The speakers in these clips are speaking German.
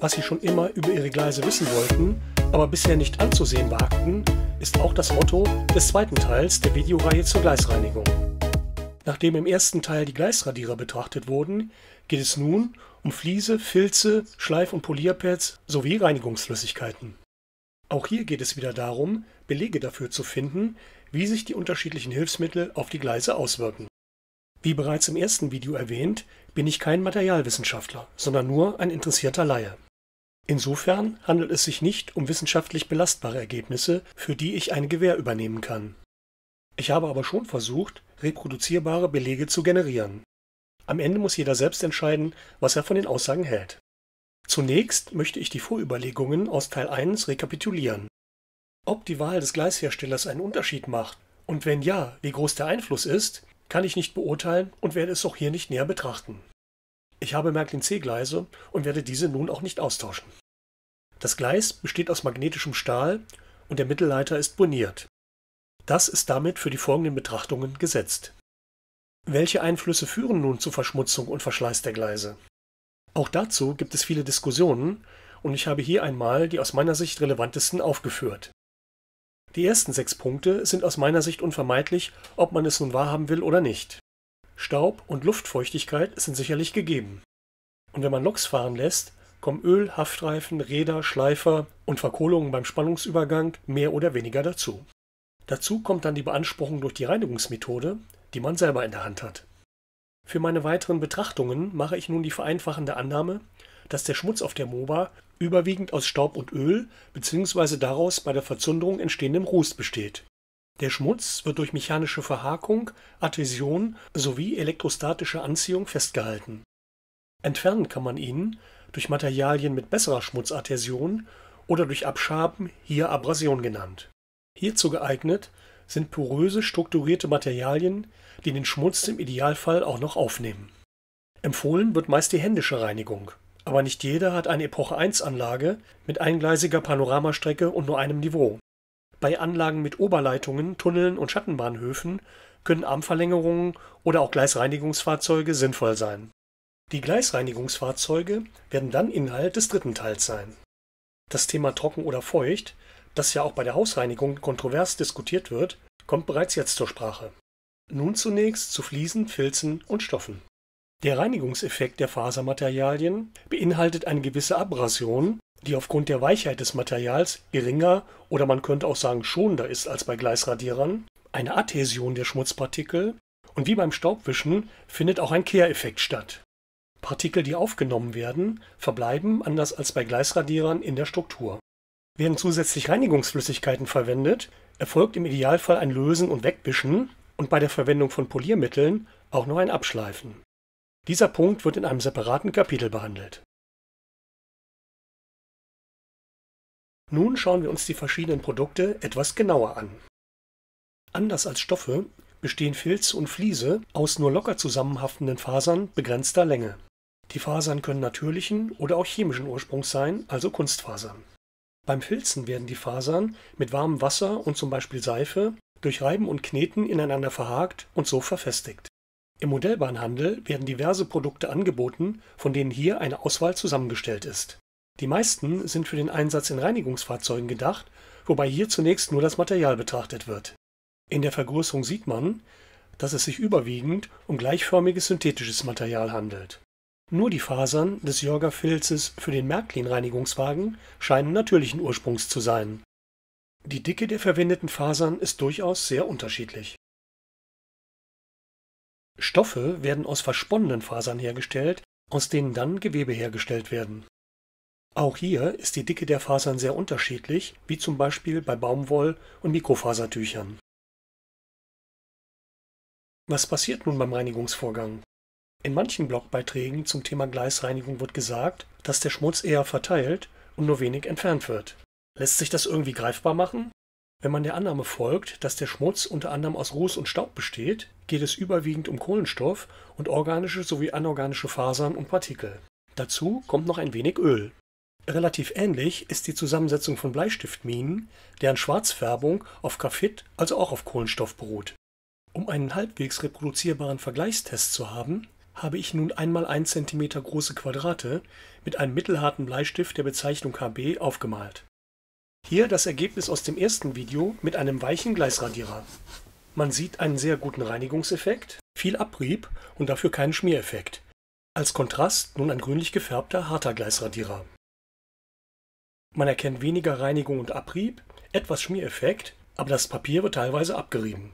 was sie schon immer über ihre Gleise wissen wollten, aber bisher nicht anzusehen wagten, ist auch das Motto des zweiten Teils der Videoreihe zur Gleisreinigung. Nachdem im ersten Teil die Gleisradierer betrachtet wurden, geht es nun um Fliese, Filze, Schleif- und Polierpads sowie Reinigungsflüssigkeiten. Auch hier geht es wieder darum, Belege dafür zu finden, wie sich die unterschiedlichen Hilfsmittel auf die Gleise auswirken. Wie bereits im ersten Video erwähnt, bin ich kein Materialwissenschaftler, sondern nur ein interessierter Laie. Insofern handelt es sich nicht um wissenschaftlich belastbare Ergebnisse, für die ich eine Gewähr übernehmen kann. Ich habe aber schon versucht, reproduzierbare Belege zu generieren. Am Ende muss jeder selbst entscheiden, was er von den Aussagen hält. Zunächst möchte ich die Vorüberlegungen aus Teil 1 rekapitulieren. Ob die Wahl des Gleisherstellers einen Unterschied macht und wenn ja, wie groß der Einfluss ist, kann ich nicht beurteilen und werde es auch hier nicht näher betrachten. Ich habe Märklin C-Gleise und werde diese nun auch nicht austauschen. Das Gleis besteht aus magnetischem Stahl und der Mittelleiter ist boniert. Das ist damit für die folgenden Betrachtungen gesetzt. Welche Einflüsse führen nun zu Verschmutzung und Verschleiß der Gleise? Auch dazu gibt es viele Diskussionen und ich habe hier einmal die aus meiner Sicht relevantesten aufgeführt. Die ersten sechs Punkte sind aus meiner Sicht unvermeidlich, ob man es nun wahrhaben will oder nicht. Staub und Luftfeuchtigkeit sind sicherlich gegeben. Und wenn man Loks fahren lässt, kommen Öl, Haftreifen, Räder, Schleifer und Verkohlungen beim Spannungsübergang mehr oder weniger dazu. Dazu kommt dann die Beanspruchung durch die Reinigungsmethode, die man selber in der Hand hat. Für meine weiteren Betrachtungen mache ich nun die vereinfachende Annahme, dass der Schmutz auf der MOBA überwiegend aus Staub und Öl bzw. daraus bei der Verzunderung entstehendem Ruß besteht der Schmutz wird durch mechanische Verhakung, Adhäsion sowie elektrostatische Anziehung festgehalten. Entfernen kann man ihn durch Materialien mit besserer Schmutzadhäsion oder durch Abschaben, hier Abrasion genannt. Hierzu geeignet sind poröse strukturierte Materialien, die den Schmutz im Idealfall auch noch aufnehmen. Empfohlen wird meist die händische Reinigung, aber nicht jeder hat eine Epoche 1 Anlage mit eingleisiger Panoramastrecke und nur einem Niveau bei Anlagen mit Oberleitungen, Tunneln und Schattenbahnhöfen können Armverlängerungen oder auch Gleisreinigungsfahrzeuge sinnvoll sein. Die Gleisreinigungsfahrzeuge werden dann Inhalt des dritten Teils sein. Das Thema trocken oder feucht, das ja auch bei der Hausreinigung kontrovers diskutiert wird, kommt bereits jetzt zur Sprache. Nun zunächst zu Fliesen, Filzen und Stoffen. Der Reinigungseffekt der Fasermaterialien beinhaltet eine gewisse Abrasion, die aufgrund der Weichheit des Materials geringer oder man könnte auch sagen schonender ist als bei Gleisradierern, eine Adhäsion der Schmutzpartikel und wie beim Staubwischen findet auch ein Kehreffekt statt. Partikel, die aufgenommen werden, verbleiben anders als bei Gleisradierern in der Struktur. Werden zusätzlich Reinigungsflüssigkeiten verwendet, erfolgt im Idealfall ein Lösen und Wegwischen und bei der Verwendung von Poliermitteln auch noch ein Abschleifen. Dieser Punkt wird in einem separaten Kapitel behandelt. Nun schauen wir uns die verschiedenen Produkte etwas genauer an. Anders als Stoffe bestehen Filze und Fliese aus nur locker zusammenhaftenden Fasern begrenzter Länge. Die Fasern können natürlichen oder auch chemischen Ursprungs sein, also Kunstfasern. Beim Filzen werden die Fasern mit warmem Wasser und zum Beispiel Seife durch Reiben und Kneten ineinander verhakt und so verfestigt. Im Modellbahnhandel werden diverse Produkte angeboten, von denen hier eine Auswahl zusammengestellt ist. Die meisten sind für den Einsatz in Reinigungsfahrzeugen gedacht, wobei hier zunächst nur das Material betrachtet wird. In der Vergrößerung sieht man, dass es sich überwiegend um gleichförmiges synthetisches Material handelt. Nur die Fasern des Jorga-Filzes für den Märklin-Reinigungswagen scheinen natürlichen Ursprungs zu sein. Die Dicke der verwendeten Fasern ist durchaus sehr unterschiedlich. Stoffe werden aus versponnenen Fasern hergestellt, aus denen dann Gewebe hergestellt werden auch hier ist die Dicke der Fasern sehr unterschiedlich, wie zum Beispiel bei Baumwoll- und Mikrofasertüchern. Was passiert nun beim Reinigungsvorgang? In manchen Blogbeiträgen zum Thema Gleisreinigung wird gesagt, dass der Schmutz eher verteilt und nur wenig entfernt wird. Lässt sich das irgendwie greifbar machen? Wenn man der Annahme folgt, dass der Schmutz unter anderem aus Ruß und Staub besteht, geht es überwiegend um Kohlenstoff und organische sowie anorganische Fasern und Partikel. Dazu kommt noch ein wenig Öl. Relativ ähnlich ist die Zusammensetzung von Bleistiftminen, deren Schwarzfärbung auf Graphit, also auch auf Kohlenstoff beruht. Um einen halbwegs reproduzierbaren Vergleichstest zu haben, habe ich nun einmal 1 cm große Quadrate mit einem mittelharten Bleistift der Bezeichnung HB aufgemalt. Hier das Ergebnis aus dem ersten Video mit einem weichen Gleisradierer. Man sieht einen sehr guten Reinigungseffekt, viel Abrieb und dafür keinen Schmiereffekt. Als Kontrast nun ein grünlich gefärbter harter Gleisradierer. Man erkennt weniger Reinigung und Abrieb, etwas Schmiereffekt, aber das Papier wird teilweise abgerieben.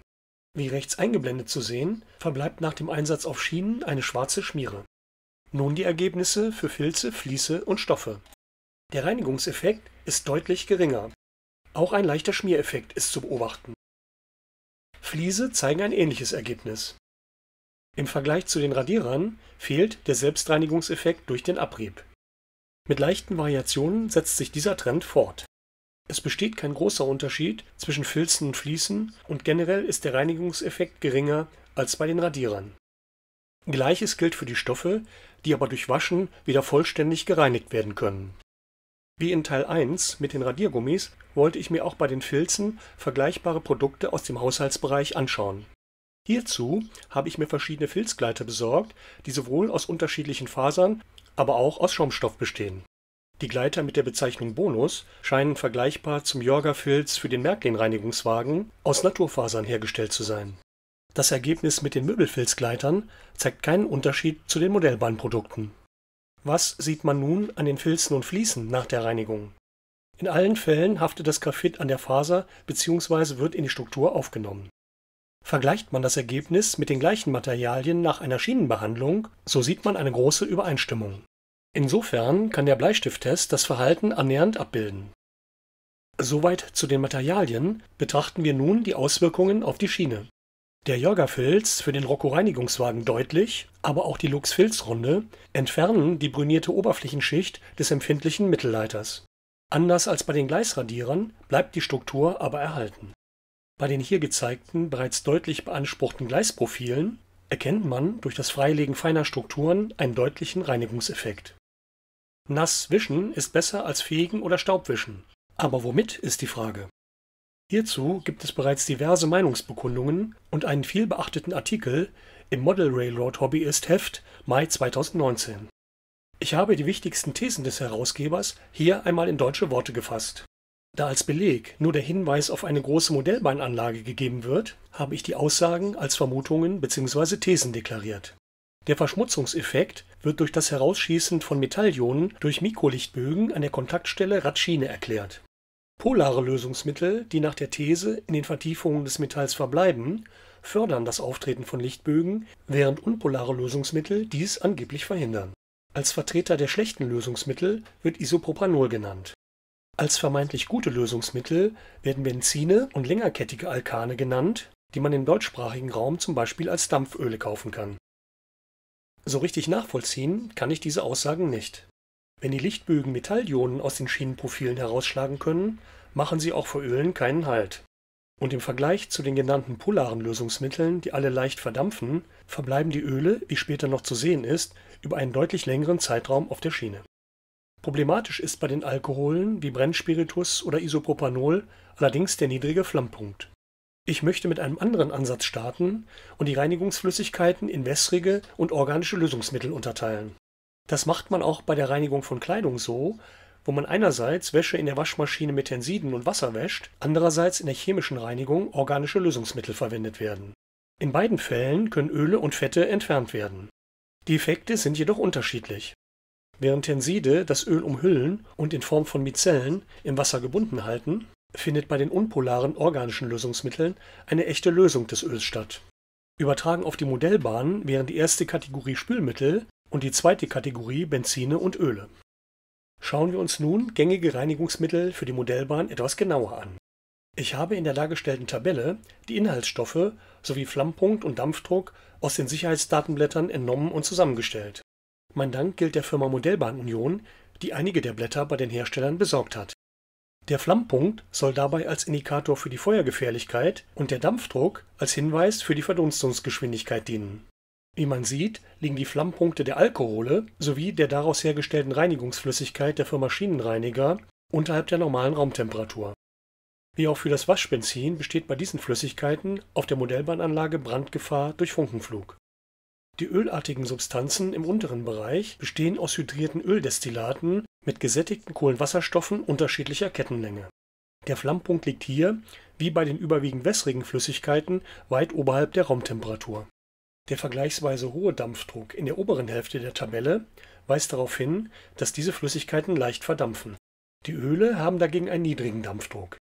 Wie rechts eingeblendet zu sehen, verbleibt nach dem Einsatz auf Schienen eine schwarze Schmiere. Nun die Ergebnisse für Filze, Fließe und Stoffe. Der Reinigungseffekt ist deutlich geringer. Auch ein leichter Schmiereffekt ist zu beobachten. Fliese zeigen ein ähnliches Ergebnis. Im Vergleich zu den Radierern fehlt der Selbstreinigungseffekt durch den Abrieb. Mit leichten Variationen setzt sich dieser Trend fort. Es besteht kein großer Unterschied zwischen Filzen und Fließen und generell ist der Reinigungseffekt geringer als bei den Radierern. Gleiches gilt für die Stoffe, die aber durch Waschen wieder vollständig gereinigt werden können. Wie in Teil 1 mit den Radiergummis wollte ich mir auch bei den Filzen vergleichbare Produkte aus dem Haushaltsbereich anschauen. Hierzu habe ich mir verschiedene Filzgleiter besorgt, die sowohl aus unterschiedlichen Fasern aber auch aus Schaumstoff bestehen. Die Gleiter mit der Bezeichnung Bonus scheinen vergleichbar zum Jorga-Filz für den Märklin-Reinigungswagen aus Naturfasern hergestellt zu sein. Das Ergebnis mit den Möbelfilzgleitern zeigt keinen Unterschied zu den Modellbahnprodukten. Was sieht man nun an den Filzen und Fliesen nach der Reinigung? In allen Fällen haftet das Graphit an der Faser bzw. wird in die Struktur aufgenommen Vergleicht man das Ergebnis mit den gleichen Materialien nach einer Schienenbehandlung, so sieht man eine große Übereinstimmung. Insofern kann der Bleistifttest das Verhalten annähernd abbilden. Soweit zu den Materialien, betrachten wir nun die Auswirkungen auf die Schiene. Der Jorga-Filz für den rokko reinigungswagen deutlich, aber auch die Lux-Filzrunde entfernen die brünierte Oberflächenschicht des empfindlichen Mittelleiters. Anders als bei den Gleisradierern bleibt die Struktur aber erhalten bei den hier gezeigten, bereits deutlich beanspruchten Gleisprofilen erkennt man durch das Freilegen feiner Strukturen einen deutlichen Reinigungseffekt. Nass wischen ist besser als fegen oder Staubwischen, aber womit ist die Frage. Hierzu gibt es bereits diverse Meinungsbekundungen und einen vielbeachteten Artikel im Model Railroad Hobbyist Heft Mai 2019. Ich habe die wichtigsten Thesen des Herausgebers hier einmal in deutsche Worte gefasst da als Beleg nur der Hinweis auf eine große Modellbahnanlage gegeben wird, habe ich die Aussagen als Vermutungen bzw. Thesen deklariert. Der Verschmutzungseffekt wird durch das Herausschießen von Metallionen durch Mikrolichtbögen an der Kontaktstelle Radschine erklärt. Polare Lösungsmittel, die nach der These in den Vertiefungen des Metalls verbleiben, fördern das Auftreten von Lichtbögen, während unpolare Lösungsmittel dies angeblich verhindern. Als Vertreter der schlechten Lösungsmittel wird Isopropanol genannt als vermeintlich gute Lösungsmittel werden Benzine und längerkettige Alkane genannt, die man im deutschsprachigen Raum zum Beispiel als Dampföle kaufen kann. So richtig nachvollziehen kann ich diese Aussagen nicht. Wenn die Lichtbögen Metallionen aus den Schienenprofilen herausschlagen können, machen sie auch vor Ölen keinen Halt. Und im Vergleich zu den genannten polaren Lösungsmitteln, die alle leicht verdampfen, verbleiben die Öle, wie später noch zu sehen ist, über einen deutlich längeren Zeitraum auf der Schiene Problematisch ist bei den Alkoholen wie Brennspiritus oder Isopropanol allerdings der niedrige Flammpunkt. Ich möchte mit einem anderen Ansatz starten und die Reinigungsflüssigkeiten in wässrige und organische Lösungsmittel unterteilen. Das macht man auch bei der Reinigung von Kleidung so, wo man einerseits Wäsche in der Waschmaschine mit Tensiden und Wasser wäscht, andererseits in der chemischen Reinigung organische Lösungsmittel verwendet werden. In beiden Fällen können Öle und Fette entfernt werden. Die Effekte sind jedoch unterschiedlich. Während Tenside das Öl umhüllen und in Form von Micellen im Wasser gebunden halten, findet bei den unpolaren organischen Lösungsmitteln eine echte Lösung des Öls statt. Übertragen auf die Modellbahnen wären die erste Kategorie Spülmittel und die zweite Kategorie Benzine und Öle. Schauen wir uns nun gängige Reinigungsmittel für die Modellbahn etwas genauer an. Ich habe in der dargestellten Tabelle die Inhaltsstoffe sowie Flammpunkt und Dampfdruck aus den Sicherheitsdatenblättern entnommen und zusammengestellt. Mein Dank gilt der Firma Modellbahn Union, die einige der Blätter bei den Herstellern besorgt hat. Der Flammpunkt soll dabei als Indikator für die Feuergefährlichkeit und der Dampfdruck als Hinweis für die Verdunstungsgeschwindigkeit dienen. Wie man sieht, liegen die Flammpunkte der Alkohole sowie der daraus hergestellten Reinigungsflüssigkeit der Firma Schienenreiniger unterhalb der normalen Raumtemperatur. Wie auch für das Waschbenzin besteht bei diesen Flüssigkeiten auf der Modellbahnanlage Brandgefahr durch Funkenflug die ölartigen Substanzen im unteren Bereich bestehen aus hydrierten Öldestillaten mit gesättigten Kohlenwasserstoffen unterschiedlicher Kettenlänge. Der Flammpunkt liegt hier, wie bei den überwiegend wässrigen Flüssigkeiten, weit oberhalb der Raumtemperatur. Der vergleichsweise hohe Dampfdruck in der oberen Hälfte der Tabelle weist darauf hin, dass diese Flüssigkeiten leicht verdampfen. Die Öle haben dagegen einen niedrigen Dampfdruck.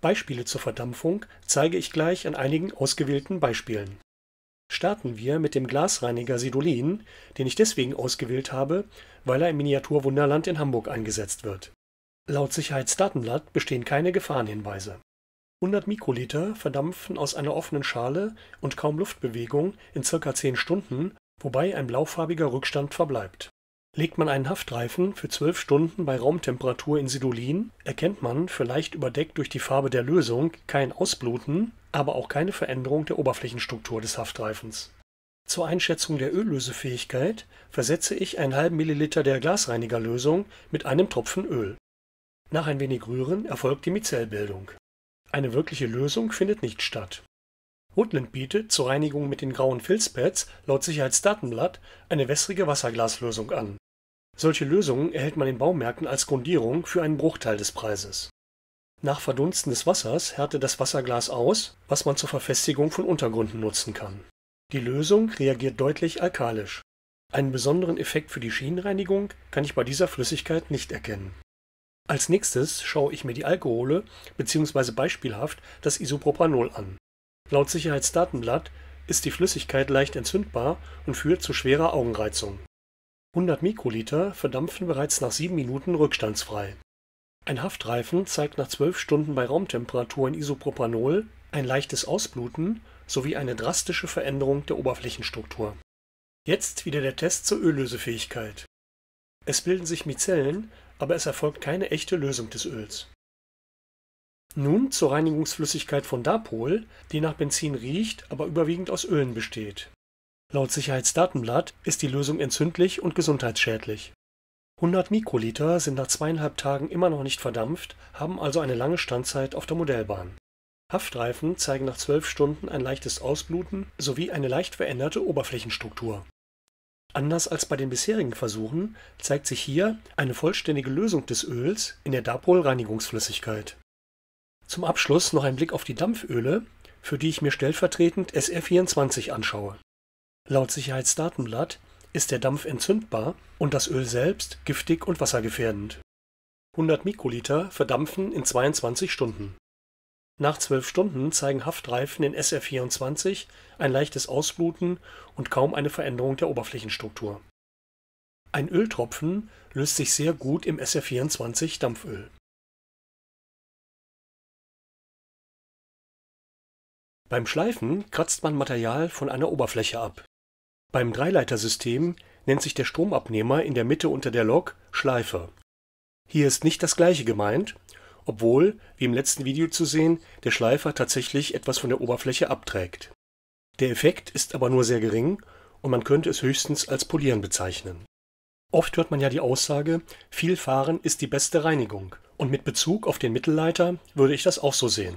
Beispiele zur Verdampfung zeige ich gleich an einigen ausgewählten Beispielen starten wir mit dem Glasreiniger Sidolin, den ich deswegen ausgewählt habe, weil er im Miniaturwunderland in Hamburg eingesetzt wird. Laut Sicherheitsdatenblatt bestehen keine Gefahrenhinweise. 100 Mikroliter verdampfen aus einer offenen Schale und kaum Luftbewegung in ca. 10 Stunden, wobei ein blaufarbiger Rückstand verbleibt Legt man einen Haftreifen für zwölf Stunden bei Raumtemperatur in Sidolin, erkennt man, vielleicht überdeckt durch die Farbe der Lösung, kein Ausbluten, aber auch keine Veränderung der Oberflächenstruktur des Haftreifens. Zur Einschätzung der Öllösefähigkeit versetze ich einen halben Milliliter der Glasreinigerlösung mit einem Tropfen Öl. Nach ein wenig Rühren erfolgt die Micellbildung. Eine wirkliche Lösung findet nicht statt Woodland bietet zur Reinigung mit den grauen Filzpads laut Sicherheitsdatenblatt eine wässrige Wasserglaslösung an. Solche Lösungen erhält man in Baumärkten als Grundierung für einen Bruchteil des Preises. Nach Verdunsten des Wassers härtet das Wasserglas aus, was man zur Verfestigung von Untergründen nutzen kann. Die Lösung reagiert deutlich alkalisch. Einen besonderen Effekt für die Schienenreinigung kann ich bei dieser Flüssigkeit nicht erkennen. Als nächstes schaue ich mir die Alkohole bzw. beispielhaft das Isopropanol an Laut Sicherheitsdatenblatt ist die Flüssigkeit leicht entzündbar und führt zu schwerer Augenreizung. 100 Mikroliter verdampfen bereits nach 7 Minuten rückstandsfrei. Ein Haftreifen zeigt nach 12 Stunden bei Raumtemperatur in Isopropanol ein leichtes Ausbluten sowie eine drastische Veränderung der Oberflächenstruktur. Jetzt wieder der Test zur Öllösefähigkeit. Es bilden sich Micellen, aber es erfolgt keine echte Lösung des Öls nun zur Reinigungsflüssigkeit von Dapol, die nach Benzin riecht, aber überwiegend aus Ölen besteht. Laut Sicherheitsdatenblatt ist die Lösung entzündlich und gesundheitsschädlich. 100 Mikroliter sind nach zweieinhalb Tagen immer noch nicht verdampft, haben also eine lange Standzeit auf der Modellbahn. Haftreifen zeigen nach zwölf Stunden ein leichtes Ausbluten sowie eine leicht veränderte Oberflächenstruktur. Anders als bei den bisherigen Versuchen zeigt sich hier eine vollständige Lösung des Öls in der Dapol-Reinigungsflüssigkeit zum Abschluss noch ein Blick auf die Dampföle, für die ich mir stellvertretend SR24 anschaue. Laut Sicherheitsdatenblatt ist der Dampf entzündbar und das Öl selbst giftig und wassergefährdend. 100 Mikroliter verdampfen in 22 Stunden. Nach 12 Stunden zeigen Haftreifen in SR24 ein leichtes Ausbluten und kaum eine Veränderung der Oberflächenstruktur. Ein Öltropfen löst sich sehr gut im SR24 Dampföl. Beim Schleifen kratzt man Material von einer Oberfläche ab. Beim Dreileitersystem nennt sich der Stromabnehmer in der Mitte unter der Lok Schleifer. Hier ist nicht das gleiche gemeint, obwohl, wie im letzten Video zu sehen, der Schleifer tatsächlich etwas von der Oberfläche abträgt. Der Effekt ist aber nur sehr gering und man könnte es höchstens als Polieren bezeichnen. Oft hört man ja die Aussage, viel Fahren ist die beste Reinigung und mit Bezug auf den Mittelleiter würde ich das auch so sehen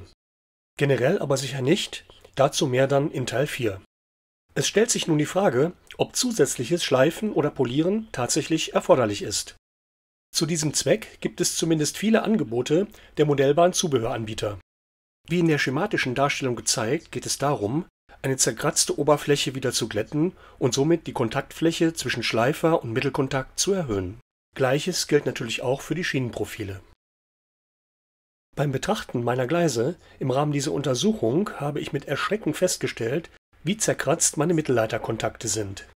generell aber sicher nicht, dazu mehr dann in Teil 4. Es stellt sich nun die Frage, ob zusätzliches Schleifen oder Polieren tatsächlich erforderlich ist. Zu diesem Zweck gibt es zumindest viele Angebote der Modellbahn-Zubehöranbieter. Wie in der schematischen Darstellung gezeigt, geht es darum, eine zerkratzte Oberfläche wieder zu glätten und somit die Kontaktfläche zwischen Schleifer und Mittelkontakt zu erhöhen. Gleiches gilt natürlich auch für die Schienenprofile beim Betrachten meiner Gleise im Rahmen dieser Untersuchung habe ich mit Erschrecken festgestellt, wie zerkratzt meine Mittelleiterkontakte sind.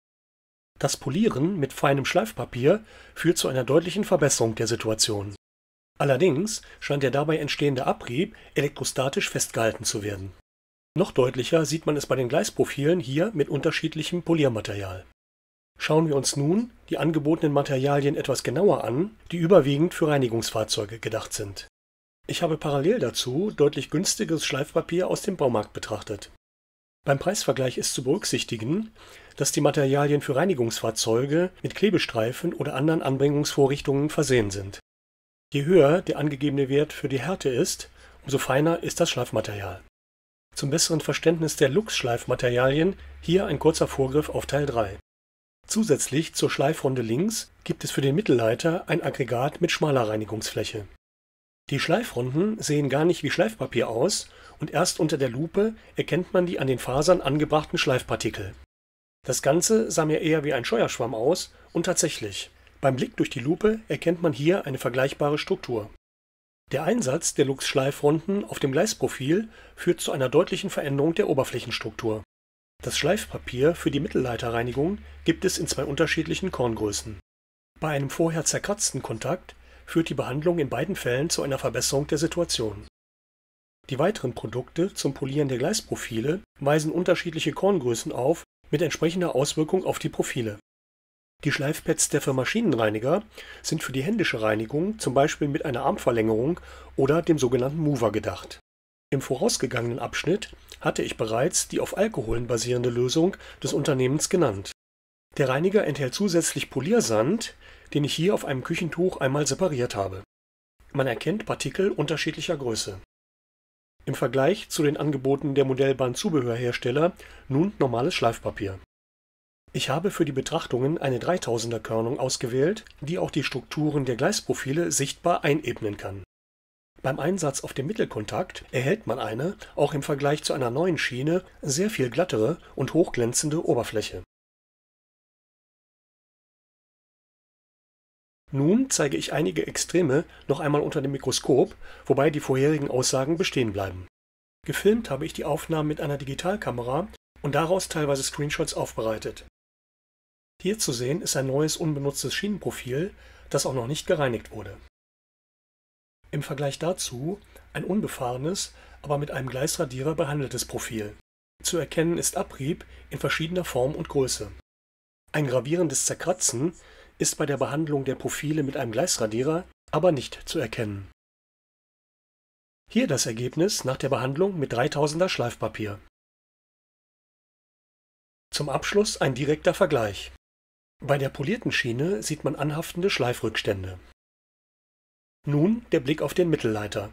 Das Polieren mit feinem Schleifpapier führt zu einer deutlichen Verbesserung der Situation. Allerdings scheint der dabei entstehende Abrieb elektrostatisch festgehalten zu werden. Noch deutlicher sieht man es bei den Gleisprofilen hier mit unterschiedlichem Poliermaterial. Schauen wir uns nun die angebotenen Materialien etwas genauer an, die überwiegend für Reinigungsfahrzeuge gedacht sind. Ich habe parallel dazu deutlich günstiges Schleifpapier aus dem Baumarkt betrachtet. Beim Preisvergleich ist zu berücksichtigen, dass die Materialien für Reinigungsfahrzeuge mit Klebestreifen oder anderen Anbringungsvorrichtungen versehen sind. Je höher der angegebene Wert für die Härte ist, umso feiner ist das Schleifmaterial. Zum besseren Verständnis der Lux-Schleifmaterialien hier ein kurzer Vorgriff auf Teil 3. Zusätzlich zur Schleifrunde links gibt es für den Mittelleiter ein Aggregat mit schmaler Reinigungsfläche die Schleifrunden sehen gar nicht wie Schleifpapier aus und erst unter der Lupe erkennt man die an den Fasern angebrachten Schleifpartikel. Das Ganze sah mir eher wie ein Scheuerschwamm aus und tatsächlich, beim Blick durch die Lupe erkennt man hier eine vergleichbare Struktur. Der Einsatz der Lux-Schleifrunden auf dem Gleisprofil führt zu einer deutlichen Veränderung der Oberflächenstruktur. Das Schleifpapier für die Mittelleiterreinigung gibt es in zwei unterschiedlichen Korngrößen. Bei einem vorher zerkratzten Kontakt führt die Behandlung in beiden Fällen zu einer Verbesserung der Situation. Die weiteren Produkte zum Polieren der Gleisprofile weisen unterschiedliche Korngrößen auf mit entsprechender Auswirkung auf die Profile. Die Schleifpads der Firma Schienenreiniger sind für die händische Reinigung zum Beispiel mit einer Armverlängerung oder dem sogenannten Mover gedacht. Im vorausgegangenen Abschnitt hatte ich bereits die auf Alkoholen basierende Lösung des Unternehmens genannt. Der Reiniger enthält zusätzlich Poliersand, den ich hier auf einem Küchentuch einmal separiert habe. Man erkennt Partikel unterschiedlicher Größe. Im Vergleich zu den Angeboten der Modellbahn-Zubehörhersteller nun normales Schleifpapier. Ich habe für die Betrachtungen eine 3000er Körnung ausgewählt, die auch die Strukturen der Gleisprofile sichtbar einebnen kann. Beim Einsatz auf dem Mittelkontakt erhält man eine, auch im Vergleich zu einer neuen Schiene, sehr viel glattere und hochglänzende Oberfläche Nun zeige ich einige Extreme noch einmal unter dem Mikroskop, wobei die vorherigen Aussagen bestehen bleiben. Gefilmt habe ich die Aufnahmen mit einer Digitalkamera und daraus teilweise Screenshots aufbereitet. Hier zu sehen ist ein neues unbenutztes Schienenprofil, das auch noch nicht gereinigt wurde. Im Vergleich dazu ein unbefahrenes, aber mit einem Gleisradierer behandeltes Profil. Zu erkennen ist Abrieb in verschiedener Form und Größe. Ein gravierendes Zerkratzen ist bei der Behandlung der Profile mit einem Gleisradierer aber nicht zu erkennen. Hier das Ergebnis nach der Behandlung mit 3000er Schleifpapier. Zum Abschluss ein direkter Vergleich. Bei der polierten Schiene sieht man anhaftende Schleifrückstände. Nun der Blick auf den Mittelleiter.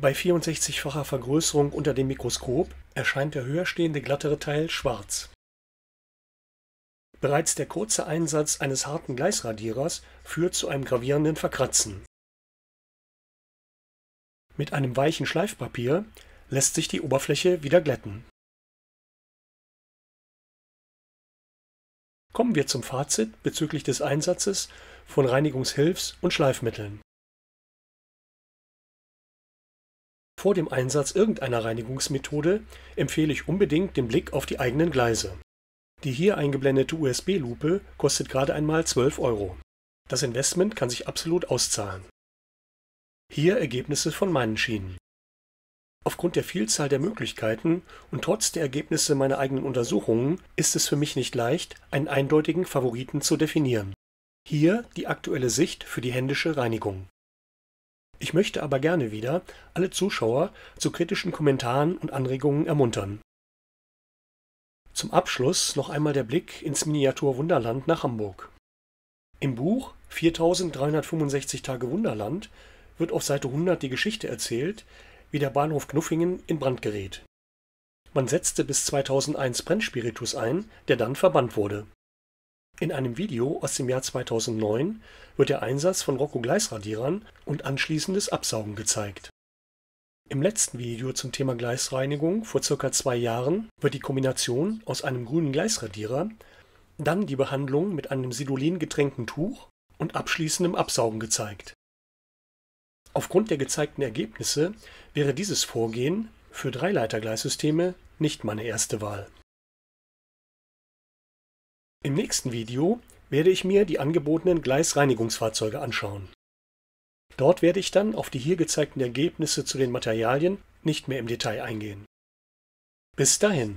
Bei 64-facher Vergrößerung unter dem Mikroskop erscheint der höher stehende glattere Teil schwarz. Bereits der kurze Einsatz eines harten Gleisradierers führt zu einem gravierenden Verkratzen. Mit einem weichen Schleifpapier lässt sich die Oberfläche wieder glätten. Kommen wir zum Fazit bezüglich des Einsatzes von Reinigungshilfs- und Schleifmitteln. Vor dem Einsatz irgendeiner Reinigungsmethode empfehle ich unbedingt den Blick auf die eigenen Gleise. Die hier eingeblendete USB-Lupe kostet gerade einmal 12 Euro. Das Investment kann sich absolut auszahlen. Hier Ergebnisse von meinen Schienen. Aufgrund der Vielzahl der Möglichkeiten und trotz der Ergebnisse meiner eigenen Untersuchungen ist es für mich nicht leicht, einen eindeutigen Favoriten zu definieren. Hier die aktuelle Sicht für die händische Reinigung. Ich möchte aber gerne wieder alle Zuschauer zu kritischen Kommentaren und Anregungen ermuntern. Zum Abschluss noch einmal der Blick ins Miniatur Wunderland nach Hamburg. Im Buch 4365 Tage Wunderland wird auf Seite 100 die Geschichte erzählt, wie der Bahnhof Knuffingen in Brand gerät. Man setzte bis 2001 Brennspiritus ein, der dann verbannt wurde. In einem Video aus dem Jahr 2009 wird der Einsatz von Rocco Gleisradierern und anschließendes Absaugen gezeigt im letzten Video zum Thema Gleisreinigung vor circa zwei Jahren wird die Kombination aus einem grünen Gleisradierer, dann die Behandlung mit einem Sidolin getränkten Tuch und abschließendem Absaugen gezeigt. Aufgrund der gezeigten Ergebnisse wäre dieses Vorgehen für Dreileitergleissysteme nicht meine erste Wahl. Im nächsten Video werde ich mir die angebotenen Gleisreinigungsfahrzeuge anschauen. Dort werde ich dann auf die hier gezeigten Ergebnisse zu den Materialien nicht mehr im Detail eingehen. Bis dahin.